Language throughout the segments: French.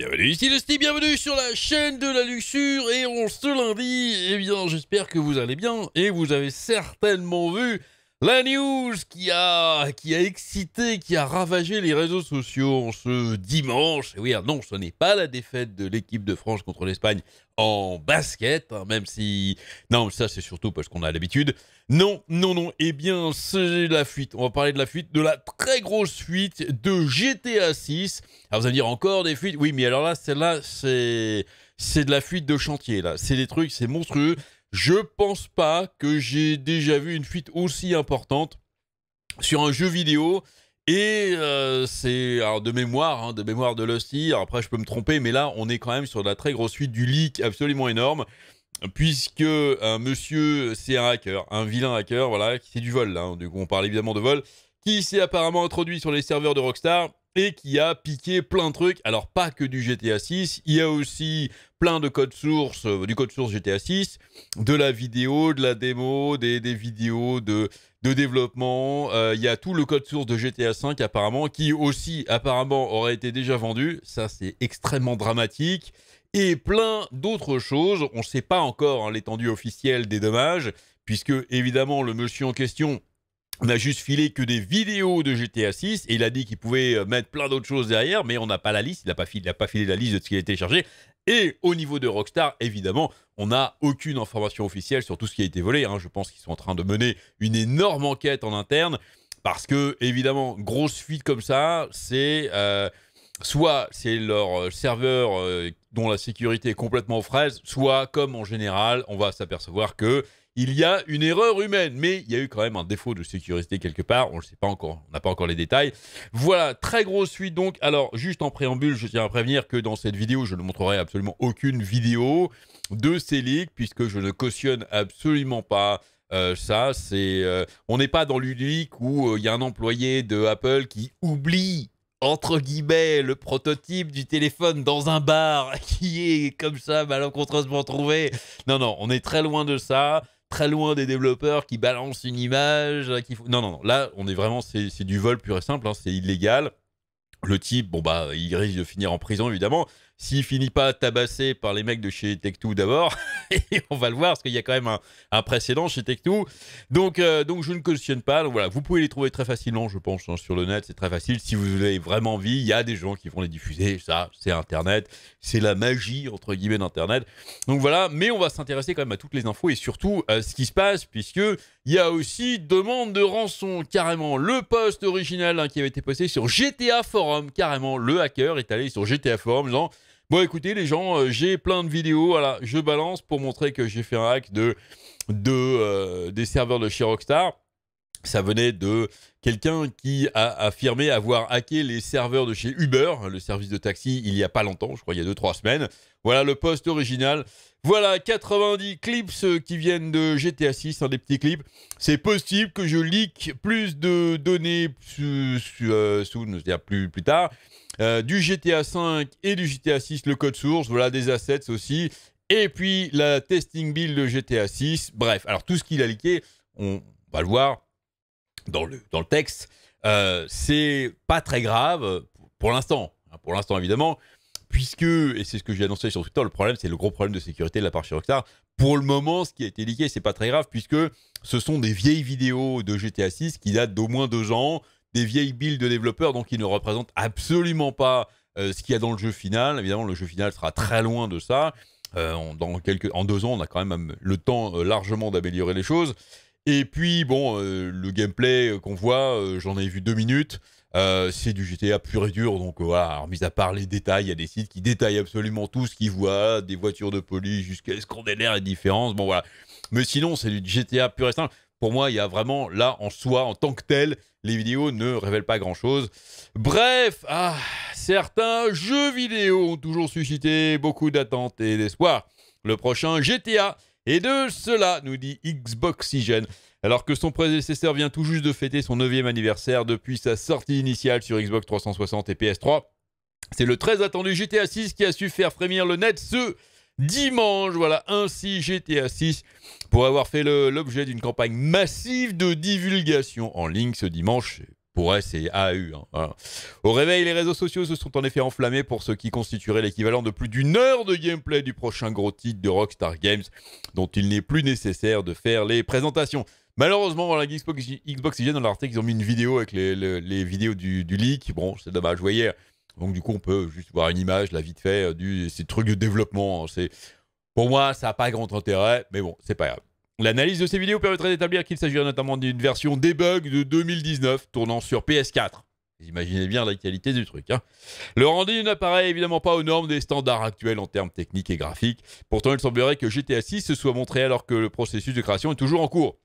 bienvenue, ici le Steve, bienvenue sur la chaîne de la luxure et on se lundi, et eh bien j'espère que vous allez bien et vous avez certainement vu la news qui a, qui a excité, qui a ravagé les réseaux sociaux ce dimanche. oui, non, ce n'est pas la défaite de l'équipe de France contre l'Espagne en basket, hein, même si... Non, ça c'est surtout parce qu'on a l'habitude. Non, non, non. Eh bien, c'est la fuite. On va parler de la fuite, de la très grosse fuite de GTA 6. Alors ah, vous allez dire encore des fuites. Oui, mais alors là, celle-là, c'est... C'est de la fuite de chantier, là. C'est des trucs, c'est monstrueux. Je pense pas que j'ai déjà vu une fuite aussi importante sur un jeu vidéo. Et euh, c'est hein, de mémoire, de mémoire de Lusty. après, je peux me tromper, mais là, on est quand même sur de la très grosse suite du leak absolument énorme, puisque un euh, Monsieur, c'est un hacker, un vilain hacker, voilà, qui c'est du vol. Hein. du coup, on parle évidemment de vol, qui s'est apparemment introduit sur les serveurs de Rockstar et qui a piqué plein de trucs. Alors pas que du GTA 6, il y a aussi plein de codes sources, euh, du code source GTA 6, de la vidéo, de la démo, des, vidéos de, de développement. Euh, il y a tout le code source de GTA 5 apparemment, qui aussi apparemment aurait été déjà vendu. Ça c'est extrêmement dramatique. Et plein d'autres choses. On ne sait pas encore hein, l'étendue officielle des dommages, puisque évidemment le monsieur en question on a juste filé que des vidéos de GTA 6 et il a dit qu'il pouvait euh, mettre plein d'autres choses derrière, mais on n'a pas la liste, il n'a pas, filé, la liste de ce qui a été chargé. Et au niveau de Rockstar, évidemment, on n'a aucune information officielle sur tout ce qui a été volé. Hein. Je pense qu'ils sont en train de mener une énorme enquête en interne parce que, évidemment, grosse fuite comme ça, c'est euh, soit c'est leur euh, serveur dont la sécurité est complètement fraise, soit comme en général, on va s'apercevoir que il y a une erreur humaine, mais il y a eu quand même un défaut de sécurité quelque part, on ne sait pas encore, on n'a pas encore les détails. Voilà, très grosse suite donc. Alors, juste en préambule, je tiens à prévenir que dans cette vidéo, je ne montrerai absolument aucune vidéo de ces puisque je ne cautionne absolument pas euh, ça, c'est, euh, on n'est pas dans l'unique où euh, il y a un employé de Apple qui oublie entre guillemets le prototype du téléphone dans un bar qui est comme ça malencontreusement trouvé. Non, non, on est très loin de ça très loin des développeurs qui balancent une image. Euh, qui... Non, non, non. Là, on est vraiment, c'est du vol pur et simple, hein. c'est illégal. Le type, bon, bah, il risque de finir en prison, évidemment s'il finit pas tabassé par les mecs de chez Tech2 d'abord, et on va le voir, parce qu'il y a quand même un, précédent chez Tech2. Donc, euh, donc je ne cautionne pas. Donc voilà, vous pouvez les trouver très facilement, je pense, hein, sur le net, c'est très facile. Si vous avez vraiment envie, il y a des gens qui vont les diffuser, ça, c'est Internet, c'est la magie, entre guillemets, d'Internet. Donc voilà, mais on va s'intéresser quand même à toutes les infos et surtout à ce qui se passe, puisque il y a aussi demande de rançon, carrément. Le post original hein, qui avait été posté sur GTA Forum, carrément, le hacker est allé sur GTA Forum, disant Bon, écoutez, les gens, euh, j'ai plein de vidéos. Voilà, je balance pour montrer que j'ai fait un hack de, de euh, des serveurs de chez Rockstar. Ça venait de quelqu'un qui a affirmé avoir hacké les serveurs de chez Uber, hein, le service de taxi, il y a pas longtemps, je crois il y a 2-3 semaines. Voilà le poste original. Voilà 90 clips euh, qui viennent de GTA 6, des petits clips. C'est possible que je leak plus de données sous, sous, euh, dire plus, plus tard. Euh, du GTA 5 et du GTA 6, le code source, voilà des assets aussi, et puis la testing build de GTA 6, bref, alors tout ce qu'il a leaké, on va le voir dans le, dans le texte, euh, c'est pas très grave pour l'instant, hein, pour l'instant évidemment, puisque, et c'est ce que j'ai annoncé sur Twitter, le problème, c'est le gros problème de sécurité de la part chez Rockstar. Pour le moment, ce qui a été leaké, c'est pas très grave, puisque ce sont des vieilles vidéos de GTA 6 qui datent d'au moins deux ans, des vieilles billes de développeurs, donc ils ne représentent absolument pas euh, ce qu'il y a dans le jeu final. Évidemment, le jeu final sera très loin de ça. Euh, dans quelques, en deux ans, on a quand même euh, le temps largement d'améliorer les choses. Et puis, bon, le gameplay qu'on voit, j'en ai vu deux minutes. c'est du GTA pur et dur, donc voilà. mis à part les détails, il y a des sites qui détaillent absolument tout ce qu'ils voient, des voitures de police jusqu'à ce qu'on ait l'air et différences. Bon, voilà. Mais sinon, c'est du GTA pur et simple pour moi, il y a vraiment là, en soi, en tant que tel, les vidéos ne révèlent pas grand-chose. Bref, ah, certains jeux vidéo ont toujours suscité beaucoup d'attentes et d'espoir. Le prochain GTA est de cela, nous dit Xboxygen. Alors que son prédécesseur vient tout juste de fêter son 9e anniversaire depuis sa sortie initiale sur Xbox 360 et PS3, c'est le très attendu GTA 6 qui a su faire frémir le net ce dimanche. Voilà, ainsi GTA 6 pour avoir fait l'objet d'une campagne massive de divulgation en ligne ce dimanche. Pour elle, c'est AU. Hein, Au réveil, les réseaux sociaux se sont en effet enflammés pour ce qui constituerait l'équivalent de plus d'une heure de gameplay du prochain gros titre de Rockstar Games, dont il n'est plus nécessaire de faire les présentations. Malheureusement, voilà, Xbox, Xbox IGN dans l'article, ils ont mis une vidéo avec les, vidéos du, du, leak. Bon, c'est dommage. Vous voyez, donc du coup, on peut juste voir une image, la vite fait, euh, ces trucs de développement. Hein. C'est pour moi, ça n'a pas grand intérêt, mais bon, c'est pas grave. L'analyse de ces vidéos permettrait d'établir qu'il s'agirait notamment d'une version debug de 2019 tournant sur PS4. Vous imaginez bien la qualité du truc. Hein. Le rendu n'apparaît évidemment pas aux normes des standards actuels en termes techniques et graphiques. Pourtant, il semblerait que GTA 6 se soit montré alors que le processus de création est toujours en cours.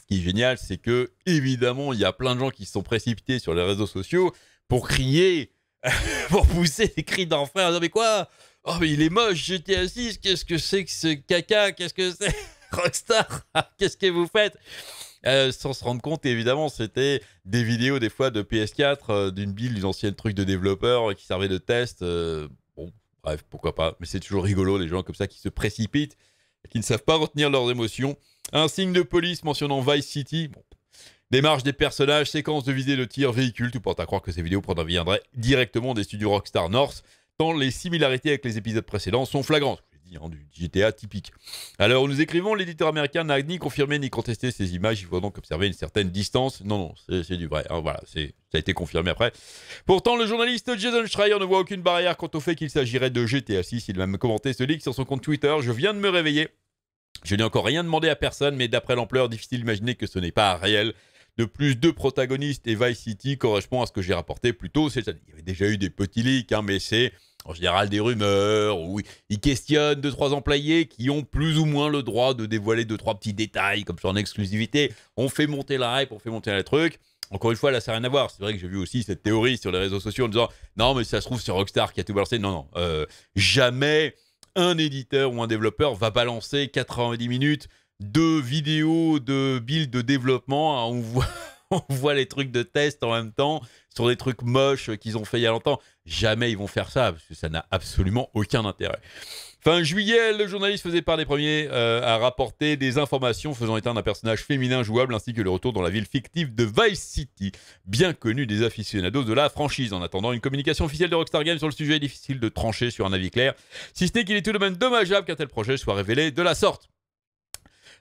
Ce qui est génial, c'est que, évidemment, il y a plein de gens qui se sont précipités sur les réseaux sociaux pour crier pour pousser des cris d'enfer en disant Mais quoi Oh, mais il est moche, GTA assis qu'est-ce que c'est que ce caca Qu'est-ce que c'est Rockstar, qu'est-ce que vous faites euh, sans se rendre compte, évidemment, c'était des vidéos des fois de PS4, euh, d'une bille, des trucs trucs de développeurs euh, qui servaient de test. bon, bref, pourquoi pas. Mais c'est toujours rigolo, les gens comme ça qui se précipitent, qui ne savent pas retenir leurs émotions. Un signe de police mentionnant Vice City. Démarche des personnages, séquences de visée de tir, véhicule, tout porte à croire que ces vidéos proviendraient directement des studios Rockstar North, tant les similarités avec les épisodes précédents sont flagrantes hein, du GTA typique. Alors nous écrivons, l'éditeur américain n'a ni confirmé ni contesté ces images, il faut donc observer une certaine distance. Non, non, c'est du vrai. Hein, voilà, ça a été confirmé après. Pourtant, le journaliste Jason Schreier ne voit aucune barrière quant au fait qu'il s'agirait de GTA 6. Il a même commenté ce leak sur son compte Twitter. Je viens de me réveiller. Je n'ai encore rien demandé à personne, mais d'après l'ampleur, difficile d'imaginer que ce n'est pas réel. De plus, deux protagonistes et Vice City correspond à ce que j'ai rapporté plus tôt. Il y avait déjà eu des petits leaks, hein, mais c'est en général des rumeurs où ils questionnent deux trois employés qui ont plus ou moins le droit de dévoiler deux trois petits détails comme ça en exclusivité. On fait monter la hype, on fait monter les truc Encore une fois, là, ça n'a rien à voir. C'est vrai que j'ai vu aussi cette théorie sur les réseaux sociaux en disant non, mais ça se trouve, sur Rockstar qui a tout balancé. Non, non, euh, jamais un éditeur ou un développeur va balancer 90 minutes deux vidéos de build de développement. Hein. on, voit, les trucs de test en même temps sur des trucs moches qu'ils ont fait il y a longtemps. Jamais ils vont faire ça parce que ça n'a absolument aucun intérêt. Fin juillet, le journaliste faisait part des premiers euh, à rapporter des informations faisant état d'un personnage féminin jouable ainsi que le retour dans la ville fictive de Vice City, bien connu des aficionados de la franchise. En attendant, une communication officielle de Rockstar Games sur le sujet est difficile de trancher sur un avis clair, si ce n'est qu'il est tout de même dommageable qu'un tel projet soit révélé de la sorte.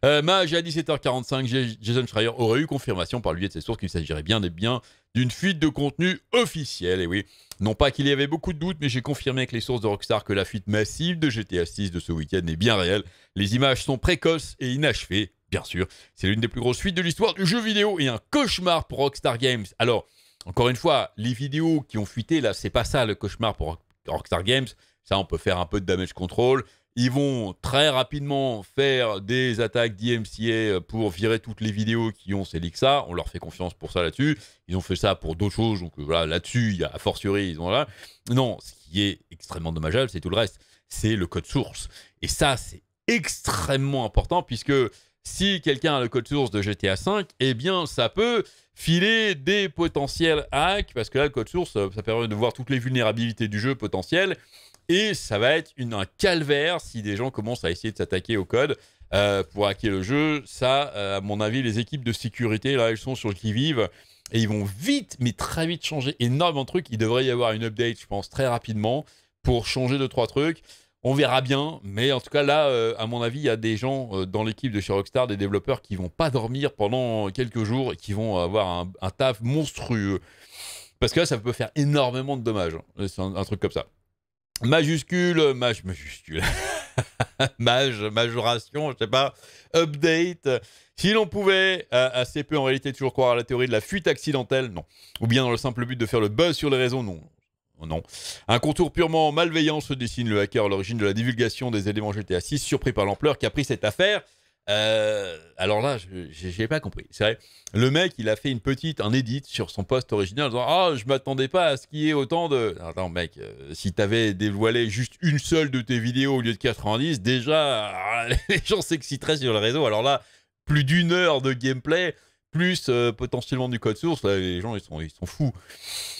Euh, Mage à 17h45, Jason Schreier aurait eu confirmation par lui de ses sources qu'il s'agirait bien et bien d'une fuite de contenu officiel. Et oui, non pas qu'il y avait beaucoup de doutes, mais j'ai confirmé avec les sources de Rockstar que la fuite massive de GTA 6 de ce week-end est bien réelle. Les images sont précoces et inachevées, bien sûr. C'est l'une des plus grosses fuites de l'histoire du jeu vidéo et un cauchemar pour Rockstar Games. Alors, encore une fois, les vidéos qui ont fuité, là, c'est pas ça le cauchemar pour Rockstar Games. Ça, on peut faire un peu de damage control. Ils vont très rapidement faire des attaques d'IMCA euh, pour virer toutes les vidéos qui ont ces leaks Ça, On leur fait confiance pour ça là-dessus. Ils ont fait ça pour d'autres choses. Donc euh, voilà, là-dessus, il y a fortiori, ils ont là. Non, ce qui est extrêmement dommageable, c'est tout le reste. C'est le code source. Et ça, c'est extrêmement important puisque si quelqu'un a le code source de GTA V, eh bien, ça peut filer des potentiels hacks, parce que là, le code source, euh, ça permet de voir toutes les vulnérabilités du jeu potentiel. Et ça va être une, un calvaire si des gens commencent à essayer de s'attaquer au code euh, pour hacker le jeu. Ça, euh, à mon avis, les équipes de sécurité, là, elles sont sur le qui-vive. Et ils vont vite, mais très vite changer énormément de trucs. Il devrait y avoir une update, je pense, très rapidement pour changer deux, trois trucs. On verra bien, mais en tout cas là, euh, à mon avis, il y a des gens dans l'équipe de chez Rockstar, des développeurs qui vont pas dormir pendant quelques jours et qui vont avoir un, taf monstrueux. Parce que ça peut faire énormément de dommages, hein. C'est un truc comme ça majuscule, euh, maj, majuscule, maj, majoration, je sais pas, update. Si l'on pouvait euh, assez peu en réalité toujours croire à la théorie de la fuite accidentelle, non. Ou bien dans le simple but de faire le buzz sur les réseaux, non. Non. Un contour purement malveillant se dessine. Le hacker à l'origine de la divulgation des éléments GTA 6, surpris par l'ampleur qu'a pris cette affaire. Euh, alors là, je n'ai pas compris. C'est vrai. Le mec, il a fait une petite, un edit sur son poste original en disant Ah, oh, je m'attendais pas à ce qu'il y ait autant de. Attends, mec, si euh, si t'avais dévoilé juste une seule de tes vidéos au lieu de 90, déjà, les gens s'exciteraient sur le réseau. Alors là, plus d'une heure de gameplay plus euh, potentiellement du code source. les gens, ils sont, ils sont fous.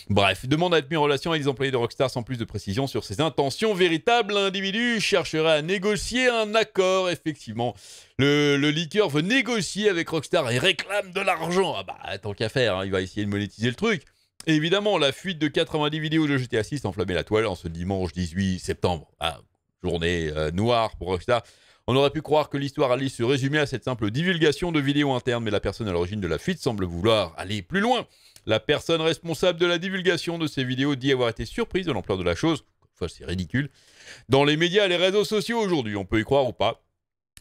Bref, demande à être mis en relation avec les employés de Rockstar sans plus de précision sur ses intentions véritable L'individu cherchera à négocier un accord, effectivement. Le, le leaker veut négocier avec Rockstar et réclame de l'argent. Ah bah, tant qu'à faire, hein, il va essayer de monétiser le truc. évidemment, la fuite de 90 vidéos de GTA 6 enflammé la toile en ce dimanche 18 septembre. Ah, journée euh, noire pour Rockstar. On aurait pu croire que l'histoire allait se résumer à cette simple divulgation de vidéos internes, mais la personne à l'origine de la fuite semble vouloir aller plus loin. La personne responsable de la divulgation de ces vidéos dit avoir été surprise de l'ampleur de la chose. Enfin, c'est ridicule. Dans les médias et les réseaux sociaux aujourd'hui, on peut y croire ou pas.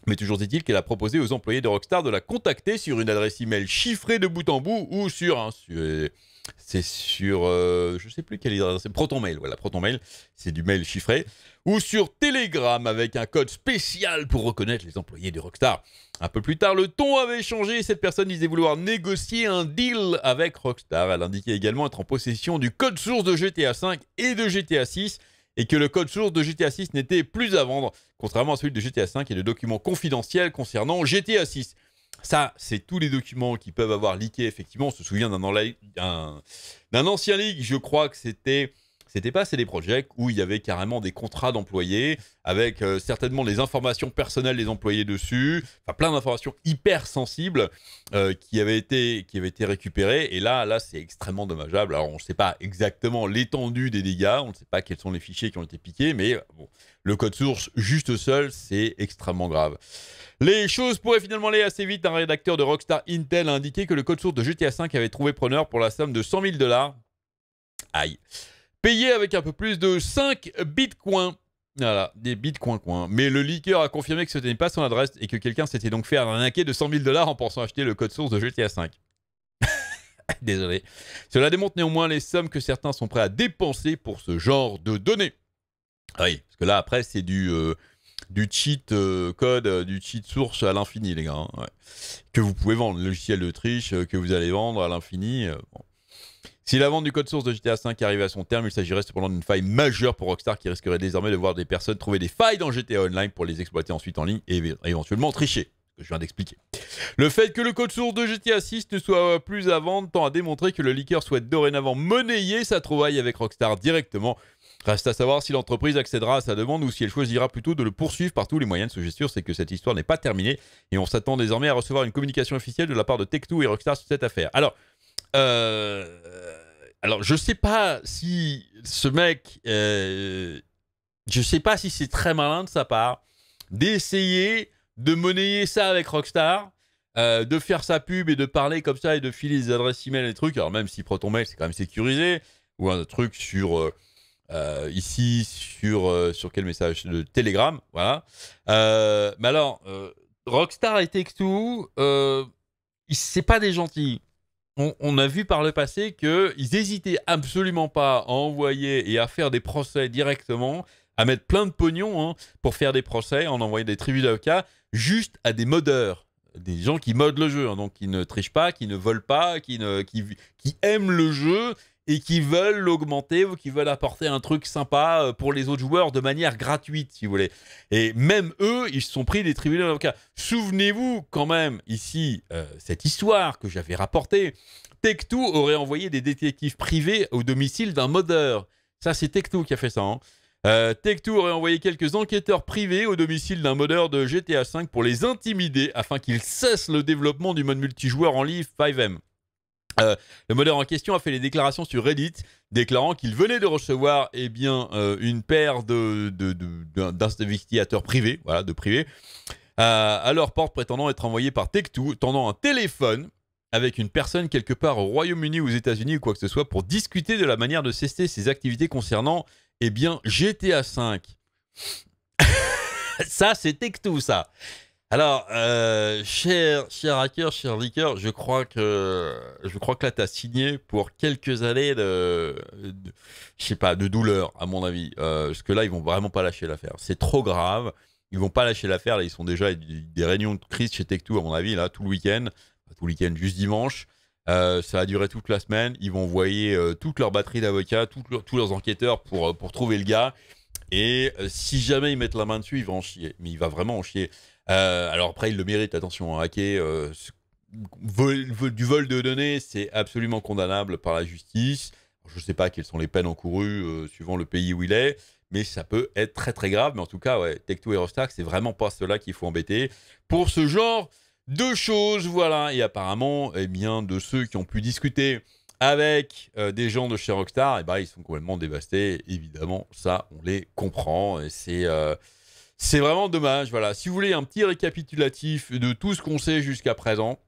Mais toujours est-il qu'elle a proposé aux employés de Rockstar de la contacter sur une adresse email chiffrée de bout en bout ou sur un. Euh, c'est sur. Euh, je sais plus quelle adresse. C'est Proton Mail. Voilà, Proton Mail. C'est du mail chiffré ou sur Telegram avec un code spécial pour reconnaître les employés de Rockstar. Un peu plus tard, le ton avait changé. Cette personne disait vouloir négocier un deal avec Rockstar. Elle indiquait également être en possession du code source de GTA V et de GTA VI et que le code source de GTA 6 n'était plus à vendre, contrairement à celui de GTA 5 et de documents confidentiels concernant GTA 6. Ça, c'est tous les documents qui peuvent avoir leaké, effectivement. On se souvient d'un ancien leak, je crois que c'était c'était pas des projets où il y avait carrément des contrats d'employés avec euh, certainement les informations personnelles des employés dessus, enfin plein d'informations hyper sensibles euh, qui avaient été qui avaient été récupérées. Et là, là, c'est extrêmement dommageable. Alors on ne sait pas exactement l'étendue des dégâts, on ne sait pas quels sont les fichiers qui ont été piqués, mais euh, bon, le code source juste seul, c'est extrêmement grave. Les choses pourraient finalement aller assez vite. Un rédacteur de Rockstar Intel a indiqué que le code source de GTA V avait trouvé preneur pour la somme de 100 000 dollars. Aïe payé avec un peu plus de 5 bitcoins. Voilà, des bitcoins coins. Hein. Mais le leaker a confirmé que ce n'était pas son adresse et que quelqu'un s'était donc fait arnaquer de 100 000 dollars en pensant acheter le code source de GTA 5. Désolé. Cela démontre néanmoins les sommes que certains sont prêts à dépenser pour ce genre de données. Ah oui, parce que là, après, c'est du, euh, du cheat euh, code, euh, du cheat source à l'infini, les gars. Hein, que vous pouvez vendre, le logiciel de triche que vous allez vendre à l'infini. Bon. Si la vente du code source de GTA V arrivait à son terme, il s'agirait cependant d'une faille majeure pour Rockstar qui risquerait désormais de voir des personnes trouver des failles dans GTA Online pour les exploiter ensuite en ligne et éventuellement tricher. je viens d'expliquer. Le fait que le code source de GTA VI ne soit euh, plus à vendre tend à démontrer que le leaker souhaite dorénavant monnayer sa trouvaille avec Rockstar directement. Reste à savoir si l'entreprise accédera à sa demande ou si elle choisira plutôt de le poursuivre par tous les moyens. Ce que c'est que cette histoire n'est pas terminée et on s'attend désormais à recevoir une communication officielle de la part de Tech2 et Rockstar sur cette affaire. Alors, euh, alors, je sais pas si ce mec, euh, je sais pas si c'est très malin de sa part d'essayer de monnayer ça avec Rockstar, euh, de faire sa pub et de parler comme ça et de filer les adresses email et trucs. Alors, même si Proton Mail, c'est quand même sécurisé, ou un truc sur. ici sur, sur quel message de Telegram, voilà. mais alors, Rockstar et Take-Two, c'est pas des gentils on, a vu par le passé qu'ils hésitaient absolument pas à envoyer et à faire des procès directement, à mettre plein de pognon hein, pour faire des procès, en envoyant des tribus d'avocats juste à des modeurs des gens qui modent le jeu, hein, donc qui ne trichent pas, qui ne volent pas, qui, ne, qui aiment le jeu et qui veulent l'augmenter ou qui veulent apporter un truc sympa euh, pour les autres joueurs de manière gratuite, si vous voulez. Et même eux, ils se sont pris des tribunaux d'avocats. Souvenez-vous quand même ici euh, cette histoire que j'avais rapportée. Tech2 aurait envoyé des détectives privés au domicile d'un modeur. Ça, c'est Tech2 qui a fait ça. Hein. Euh, Tech2 aurait envoyé quelques enquêteurs privés au domicile d'un modeur de GTA V pour les intimider afin qu'ils cessent le développement du mode multijoueur en live 5M. Euh, le modèle en question a fait les déclarations sur Reddit, déclarant qu'il venait de recevoir eh bien, euh, une paire d'investigateurs de, privés, voilà, de privés, euh, à leur porte prétendant être envoyé par Tech2, tendant un téléphone avec une personne quelque part au Royaume-Uni, ou aux États-Unis ou quoi que ce soit, pour discuter de la manière de cesser ses activités concernant eh bien, GTA V. ça, c'est tech ça. Alors, euh, cher, cher hacker, cher leaker, je crois que je crois que là, tu as signé pour quelques années de, je sais pas, de douleur, à mon avis. Euh, parce que là, ils vont vraiment pas lâcher l'affaire. C'est trop grave. Ils vont pas lâcher l'affaire. ils sont déjà des réunions de crise chez tech à mon avis, là, tout le week-end. Tout le week-end, juste dimanche. Euh, ça a duré toute la semaine. Ils vont envoyer toute leur batterie d'avocats, tous leurs enquêteurs pour, pour trouver le gars. Et si jamais ils mettent la main dessus, ils vont en chier. Mais il va vraiment en chier. Euh, alors après, il le mérite, attention, hacker, euh, du vol de données, c'est absolument condamnable par la justice. je ne sais pas quelles sont les peines encourues euh, suivant le pays où il est, mais ça peut être très très grave. Mais en tout cas, ouais, Tech2 et c'est vraiment pas cela qu'il faut embêter. Pour ce genre de choses, voilà. Et apparemment, eh bien, de ceux qui ont pu discuter avec des gens de chez Rockstar, eh ben, ils sont complètement dévastés. Évidemment, ça, on les comprend. Et c'est. C'est vraiment dommage. Voilà. Si vous voulez un petit récapitulatif de tout ce qu'on sait jusqu'à présent,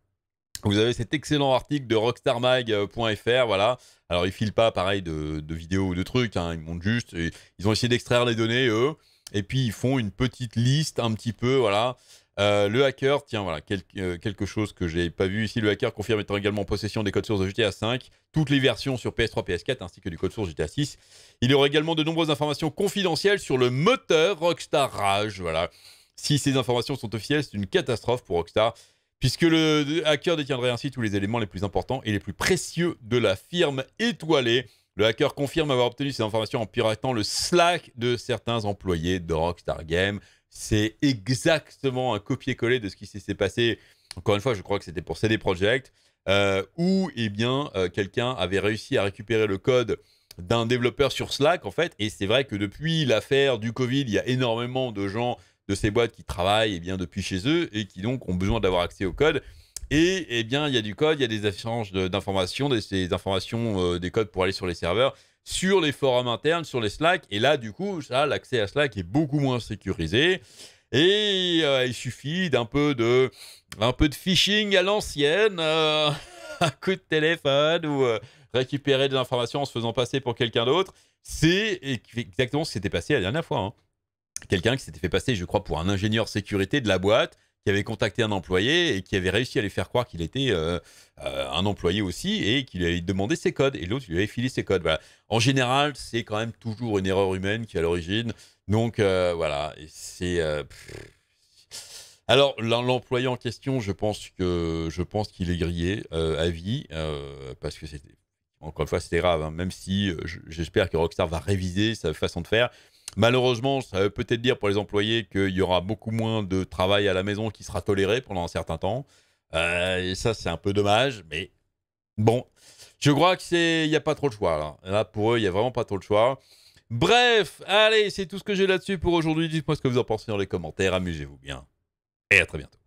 vous avez cet excellent article de rockstarmag.fr, voilà. Alors, ils filent pas, pareil, de, vidéos ou de trucs, hein. ils montent juste, ils ont essayé d'extraire les données, eux, et puis ils font une petite liste, un petit peu, voilà, euh, le hacker, tiens, voilà, euh, quelque chose que j'ai pas vu ici. Le hacker confirme étant également en possession des codes sources de GTA V, toutes les versions sur PS3, PS4, ainsi que du code source GTA 6. Il y aura également de nombreuses informations confidentielles sur le moteur Rockstar Rage. Voilà. Si ces informations sont officielles, c'est une catastrophe pour Rockstar, puisque le hacker détiendrait ainsi tous les éléments les plus importants et les plus précieux de la firme étoilée. Le hacker confirme avoir obtenu ces informations en piratant le Slack de certains employés de Rockstar Games c'est exactement un copier-coller de ce qui s'est passé. Encore une fois, je crois que c'était pour CD Projekt, euh, où eh bien euh, quelqu'un avait réussi à récupérer le code d'un développeur sur Slack en fait. Et c'est vrai que depuis l'affaire du Covid, il y a énormément de gens de ces boîtes qui travaillent eh bien depuis chez eux et qui donc ont besoin d'avoir accès au code. Et eh bien, il y a du code, il y a des échanges d'informations, des, informations, euh, des codes pour aller sur les serveurs sur les forums internes, sur les Slack. Et là, du coup, ça, l'accès à Slack est beaucoup moins sécurisé. Et euh, il suffit d'un peu de, un peu de phishing à l'ancienne, euh, un coup de téléphone ou euh, récupérer des informations en se faisant passer pour quelqu'un d'autre. C'est exactement ce qui s'était passé la dernière fois. Hein. Quelqu'un qui s'était fait passer, je crois, pour un ingénieur sécurité de la boîte qui avait contacté un employé et qui avait réussi à lui faire croire qu'il était euh, euh, un employé aussi et qu'il lui avait demandé ses codes et l'autre lui avait filé ses codes. En général, c'est quand même toujours une erreur humaine qui est à l'origine. Donc euh, voilà, c'est. alors l'employé en question, je pense que je pense qu'il est grillé à vie parce que c'était encore une fois c'était grave. Hein. même si j'espère que Rockstar va réviser sa façon de faire, Malheureusement, ça peut-être dire pour les employés qu'il y aura beaucoup moins de travail à la maison qui sera toléré pendant un certain temps. Euh, et ça, c'est un peu dommage, mais bon, je crois que c'est, il n'y a pas trop de choix là. Là, pour eux, il n'y a vraiment pas trop de choix. Bref, allez, c'est tout ce que j'ai là-dessus pour aujourd'hui. Dites-moi ce que vous en pensez dans les commentaires. Amusez-vous bien et à très bientôt.